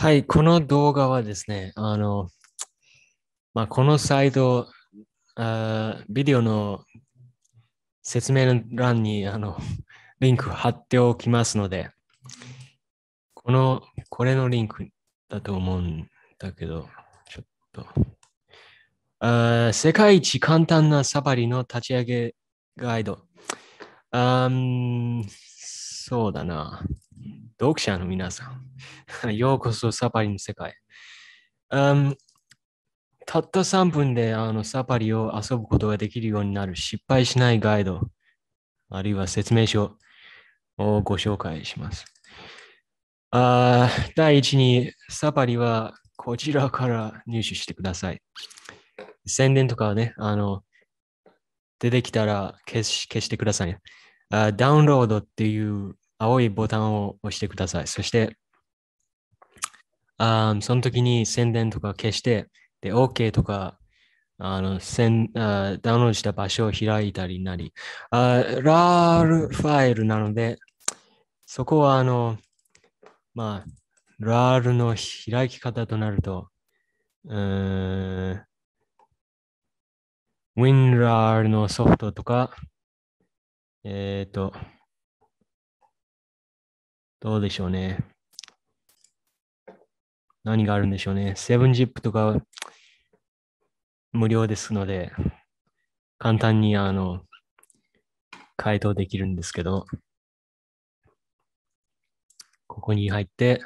はい、この動画はですね、あの、まあ、このサイトあ、ビデオの説明欄にあのリンク貼っておきますので、この、これのリンクだと思うんだけど、ちょっと。あ世界一簡単なサバリの立ち上げガイド。あそうだな。読者の皆さん。ようこそサパリの世界。Um, たった3分であのサパリを遊ぶことができるようになる失敗しないガイド、あるいは説明書をご紹介します。あ第1に、サパリはこちらから入手してください。宣伝とかね、あの出てきたら消し消してください。あダウンロードっていう青いボタンを押してください。そして、あその時に宣伝とか消して、で、OK とか、あの、せんあダウンロードした場所を開いたりなり、あラールファイルなので、そこはあの、まあ、ラールの開き方となると、うん、WinRAR のソフトとか、えっ、ー、と、どうでしょうね。何があるんでしょうね。セブンジップとか無料ですので、簡単にあの、回答できるんですけど、ここに入って、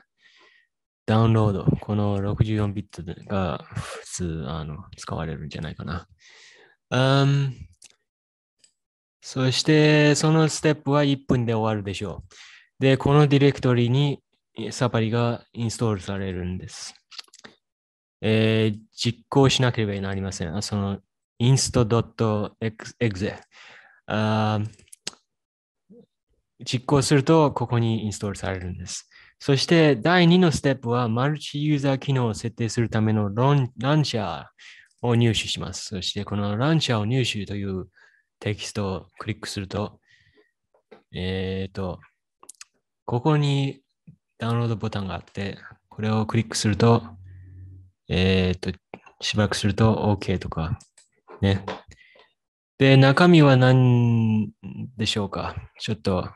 ダウンロード。この64ビットが普通あの使われるんじゃないかな。うん、そして、そのステップは1分で終わるでしょう。で、このディレクトリにサパリがインストールされるんです。えー、実行しなければなりません。その inst.exe。実行すると、ここにインストールされるんです。そして第2のステップは、マルチユーザー機能を設定するためのランチャーを入手します。そしてこのランチャーを入手というテキストをクリックすると、えっ、ー、と、ここにダウンロードボタンがあって、これをクリックすると、えっ、と、しばらくすると OK とか、ね。で、中身は何でしょうかちょっと、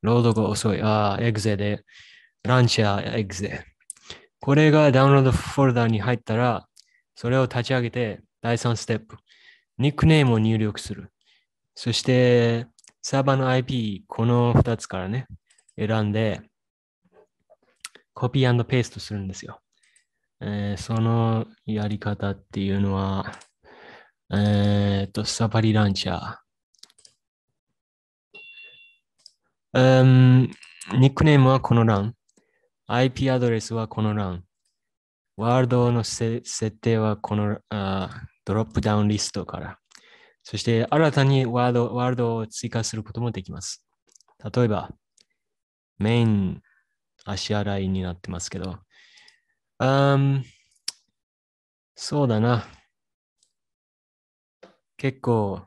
ロードが遅い。ああ、エグゼで、ランチャーエグゼ。これがダウンロードフォルダに入ったら、それを立ち上げて、第3ステップ。ニックネームを入力する。そして、サーバーの IP、この2つからね、選んで、コピーペーストするんですよ。えー、そのやり方っていうのは、えー、っと、サファリランチャー。うん、ニックネームはこの欄。IP アドレスはこの欄。ワールドの設定はこのあドロップダウンリストから。そして新たにワードワールドを追加することもできます。例えば、メイン足洗いになってますけど。Um, そうだな。結構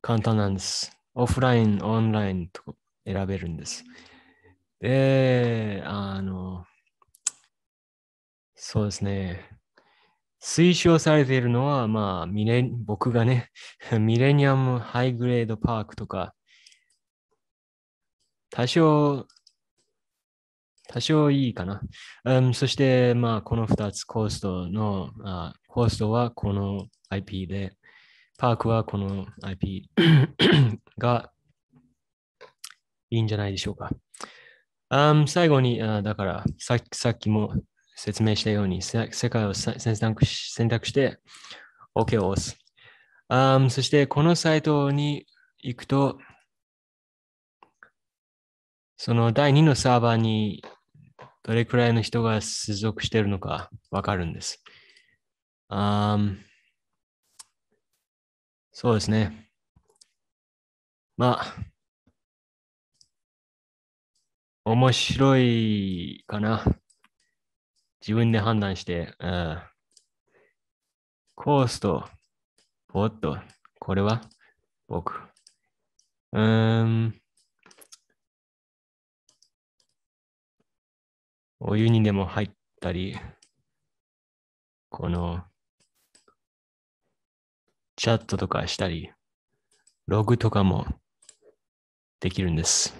簡単なんです。オフライン、オンラインと選べるんです。で、あの、そうですね。推奨されているのは、まあ、ミレ僕がね、ミレニアムハイグレードパークとか、多少多少いいかな。うん、そして、まあ、この2つコーストの、あコストはこの IP で、パークはこの IP がいいんじゃないでしょうか。Um, 最後にあ、だからささっきも説明したように、世界を選択し選択して OK を押す。Um, そして、このサイトに行くと、その第2のサーバーにどれくらいの人が接続しているのかわかるんです。あそうですね。まあ、面白いかな。自分で判断して、うん、コースと、おっと、これは僕。うん、お湯にでも入ったり、この、チャットとかしたり、ログとかもできるんです。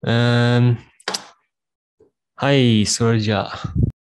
うん、はい、それじゃあ。